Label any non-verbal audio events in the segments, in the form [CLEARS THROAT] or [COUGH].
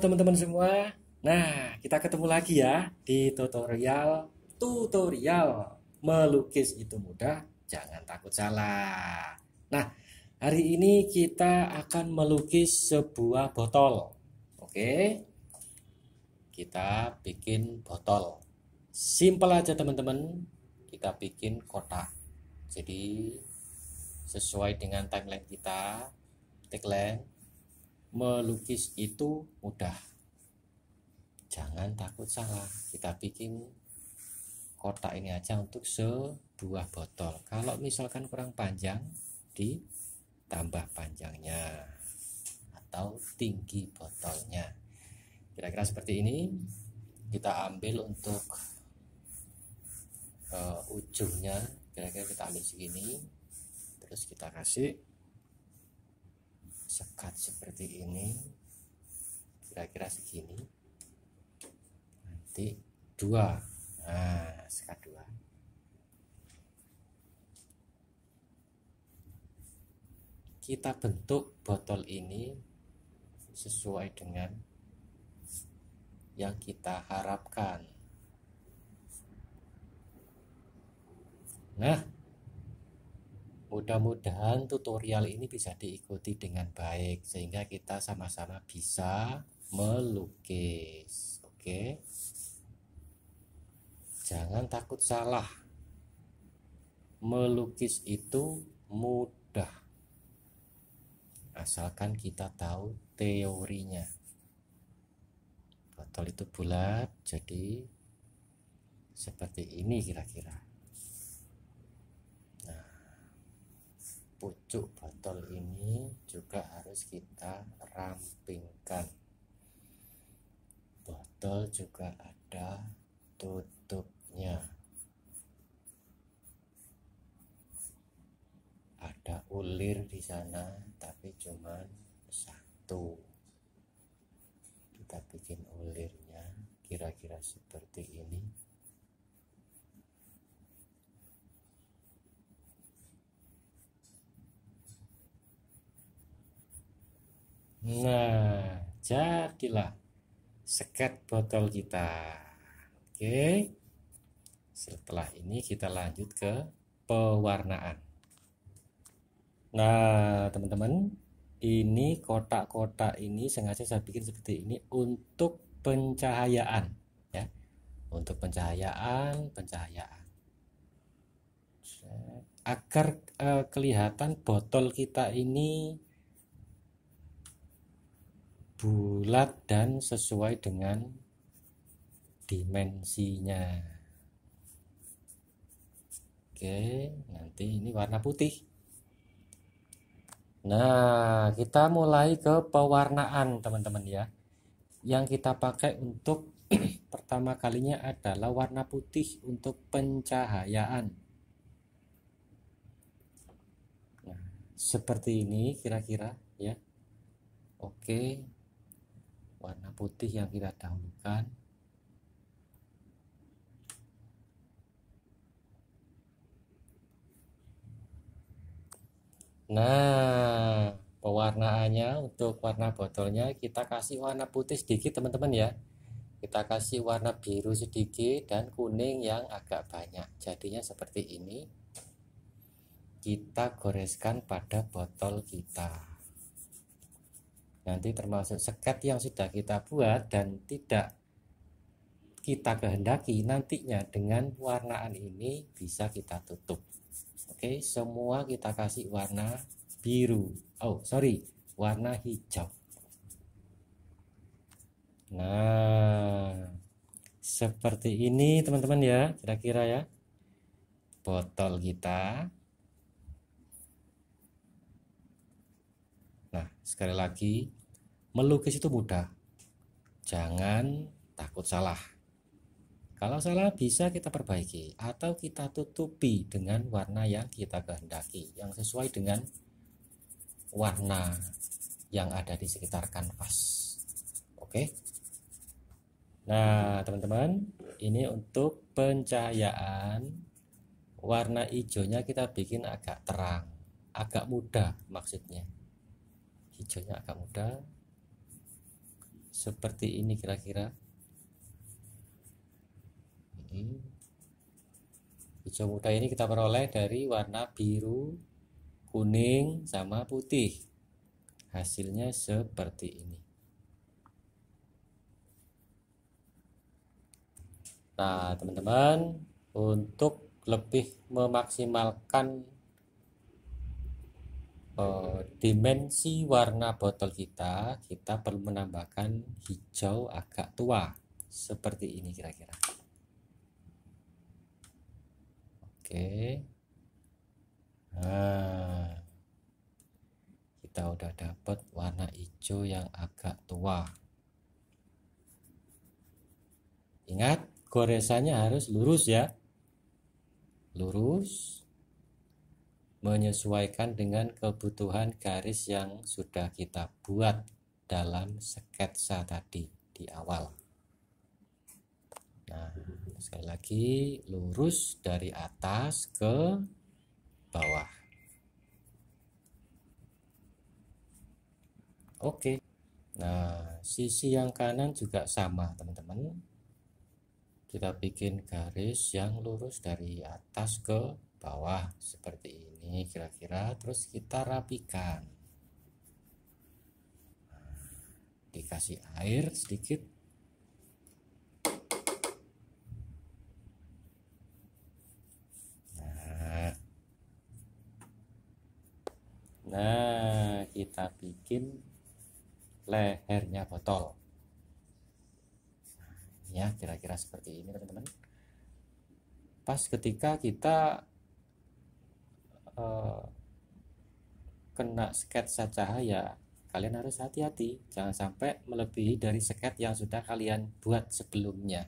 teman-teman semua. Nah, kita ketemu lagi ya di tutorial tutorial melukis itu mudah, jangan takut salah. Nah, hari ini kita akan melukis sebuah botol. Oke. Kita bikin botol. simple aja teman-teman. Kita bikin kotak. Jadi sesuai dengan timeline kita, tagline melukis itu mudah jangan takut salah kita bikin kotak ini aja untuk sebuah botol kalau misalkan kurang panjang ditambah panjangnya atau tinggi botolnya kira-kira seperti ini kita ambil untuk uh, ujungnya kira-kira kita ambil segini terus kita kasih sekat seperti ini kira-kira segini nanti dua nah sekat dua kita bentuk botol ini sesuai dengan yang kita harapkan nah Mudah-mudahan tutorial ini bisa diikuti dengan baik sehingga kita sama-sama bisa melukis. Oke. Jangan takut salah. Melukis itu mudah. Asalkan kita tahu teorinya. Botol itu bulat jadi seperti ini kira-kira. pucuk botol ini juga harus kita rampingkan botol juga ada tutupnya ada ulir di sana tapi cuma satu kita bikin ulirnya kira-kira seperti ini Nah, jadilah sekat botol kita. Oke. Setelah ini kita lanjut ke pewarnaan. Nah, teman-teman, ini kotak-kotak ini sengaja saya bikin seperti ini untuk pencahayaan ya. Untuk pencahayaan, pencahayaan. Agar eh, kelihatan botol kita ini bulat dan sesuai dengan dimensinya oke nanti ini warna putih nah kita mulai ke pewarnaan teman-teman ya yang kita pakai untuk [CLEARS THROAT] pertama kalinya adalah warna putih untuk pencahayaan nah, seperti ini kira-kira ya oke warna putih yang kita dahulukan Nah, pewarnaannya untuk warna botolnya kita kasih warna putih sedikit teman-teman ya. Kita kasih warna biru sedikit dan kuning yang agak banyak. Jadinya seperti ini. Kita goreskan pada botol kita nanti termasuk sekat yang sudah kita buat dan tidak kita kehendaki nantinya dengan warnaan ini bisa kita tutup oke semua kita kasih warna biru oh sorry warna hijau nah seperti ini teman-teman ya kira-kira ya botol kita nah sekali lagi melukis itu mudah. Jangan takut salah. Kalau salah bisa kita perbaiki atau kita tutupi dengan warna yang kita kehendaki yang sesuai dengan warna yang ada di sekitar kanvas. Oke. Nah, teman-teman, ini untuk pencahayaan warna hijaunya kita bikin agak terang, agak mudah maksudnya. Hijaunya agak mudah, seperti ini kira-kira ini hijau muda ini kita peroleh dari warna biru kuning sama putih hasilnya seperti ini nah teman-teman untuk lebih memaksimalkan uh, dimensi warna botol kita kita perlu menambahkan hijau agak tua seperti ini kira-kira oke nah kita udah dapat warna hijau yang agak tua ingat goresannya harus lurus ya lurus menyesuaikan dengan kebutuhan garis yang sudah kita buat dalam sketsa tadi di awal. Nah, sekali lagi lurus dari atas ke bawah. Oke. Nah, sisi yang kanan juga sama, teman-teman kita bikin garis yang lurus dari atas ke bawah seperti ini kira-kira terus kita rapikan nah, dikasih air sedikit nah nah kita bikin lehernya botol ya kira-kira seperti ini teman-teman pas ketika kita uh, kena sketsa cahaya kalian harus hati-hati jangan sampai melebihi dari sket yang sudah kalian buat sebelumnya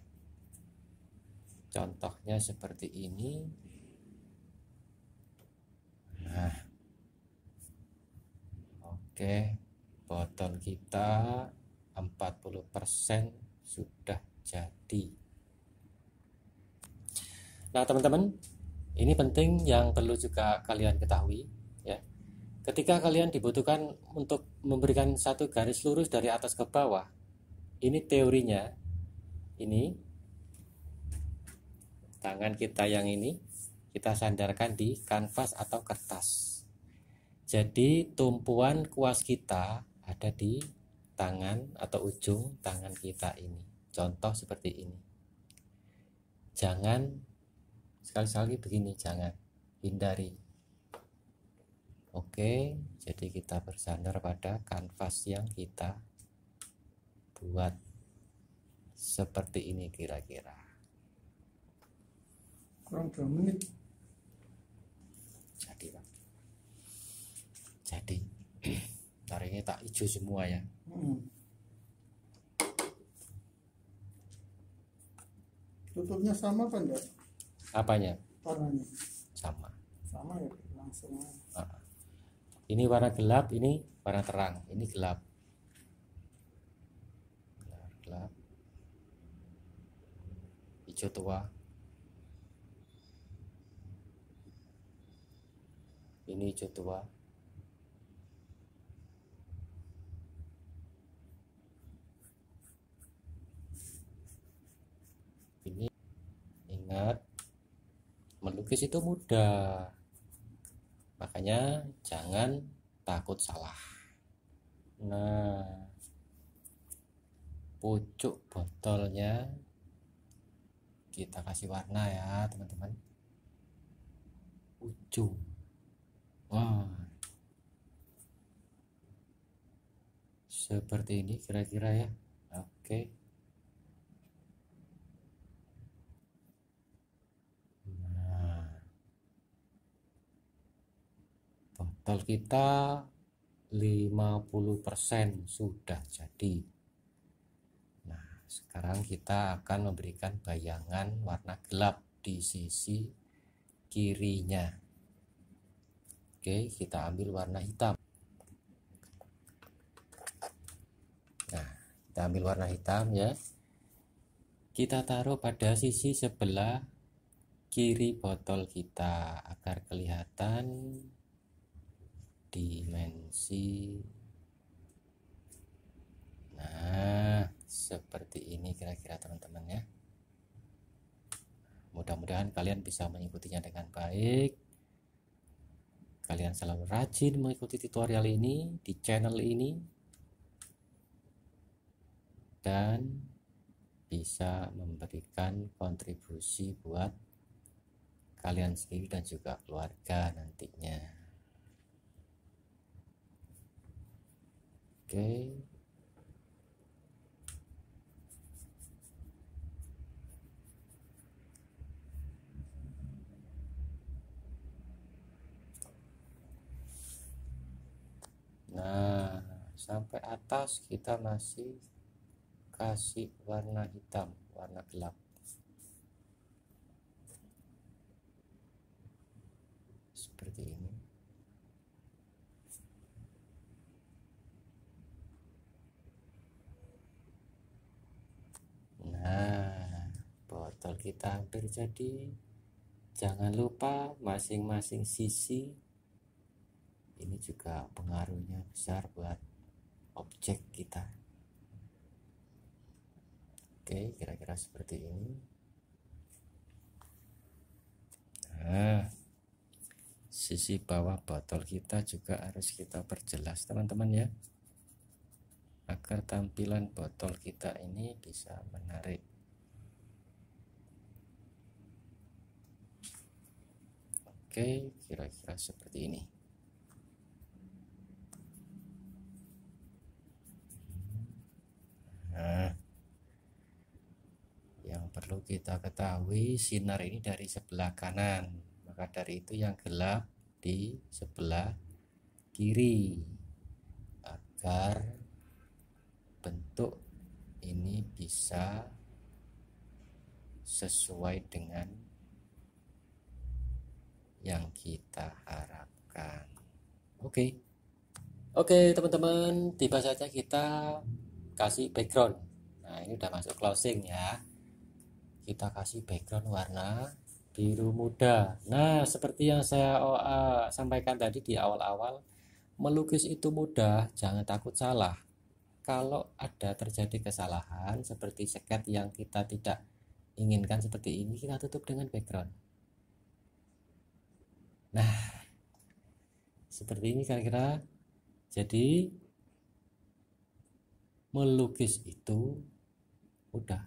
contohnya seperti ini nah oke botol kita 40% sudah terjadi. Nah, teman-teman, ini penting yang perlu juga kalian ketahui ya. Ketika kalian dibutuhkan untuk memberikan satu garis lurus dari atas ke bawah, ini teorinya ini tangan kita yang ini kita sandarkan di kanvas atau kertas. Jadi tumpuan kuas kita ada di tangan atau ujung tangan kita ini contoh seperti ini jangan sekali-sekali begini jangan hindari oke jadi kita bersandar pada kanvas yang kita buat seperti ini kira-kira kurang dua menit jadi lah jadi [CLEARS THROAT] hari ini tak hijau semua ya hmm. tutupnya sama apa enggak apanya warnanya sama sama ya langsung nah, ini warna gelap ini warna terang ini gelap gelap hijau tua ini hijau tua service itu mudah makanya jangan takut salah nah pucuk botolnya kita kasih warna ya teman-teman ujung wah seperti ini kira-kira ya oke okay. wortel kita 50% sudah jadi nah sekarang kita akan memberikan bayangan warna gelap di sisi kirinya oke kita ambil warna hitam nah kita ambil warna hitam ya kita taruh pada sisi sebelah kiri botol kita agar kelihatan dimensi nah seperti ini kira-kira teman-teman ya mudah-mudahan kalian bisa mengikutinya dengan baik kalian selalu rajin mengikuti tutorial ini di channel ini dan bisa memberikan kontribusi buat kalian sendiri dan juga keluarga nantinya. Oke, nah sampai atas kita masih kasih warna hitam warna gelap seperti ini nah botol kita hampir jadi jangan lupa masing-masing sisi ini juga pengaruhnya besar buat objek kita oke kira-kira seperti ini nah sisi bawah botol kita juga harus kita perjelas teman-teman ya agar tampilan botol kita ini bisa menarik Oke, kira-kira seperti ini. Nah, yang perlu kita ketahui sinar ini dari sebelah kanan, maka dari itu yang gelap di sebelah kiri agar bentuk ini bisa sesuai dengan yang kita harapkan. Oke. Okay. Oke, okay, teman-teman, tiba saja kita kasih background. Nah, ini udah masuk closing ya. Kita kasih background warna biru muda. Nah, seperti yang saya oh, ah, sampaikan tadi di awal-awal, melukis itu mudah, jangan takut salah kalau ada terjadi kesalahan seperti seket yang kita tidak inginkan seperti ini kita tutup dengan background nah seperti ini kira-kira jadi melukis itu udah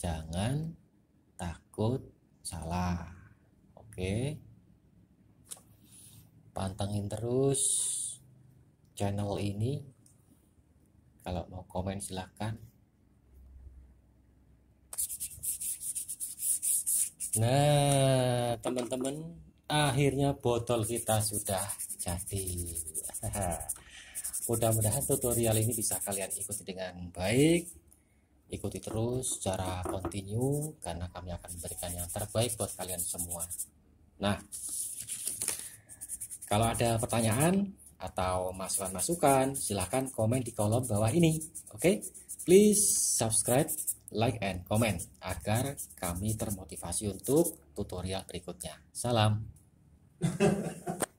jangan takut salah oke pantengin terus channel ini kalau mau komen silahkan nah teman-teman akhirnya botol kita sudah jadi [LAUGHS] mudah-mudahan tutorial ini bisa kalian ikuti dengan baik ikuti terus secara kontinu karena kami akan memberikan yang terbaik buat kalian semua nah kalau ada pertanyaan atau masukan-masukan, silahkan komen di kolom bawah ini. Oke, okay? please subscribe, like, and comment agar kami termotivasi untuk tutorial berikutnya. Salam. [LAUGHS]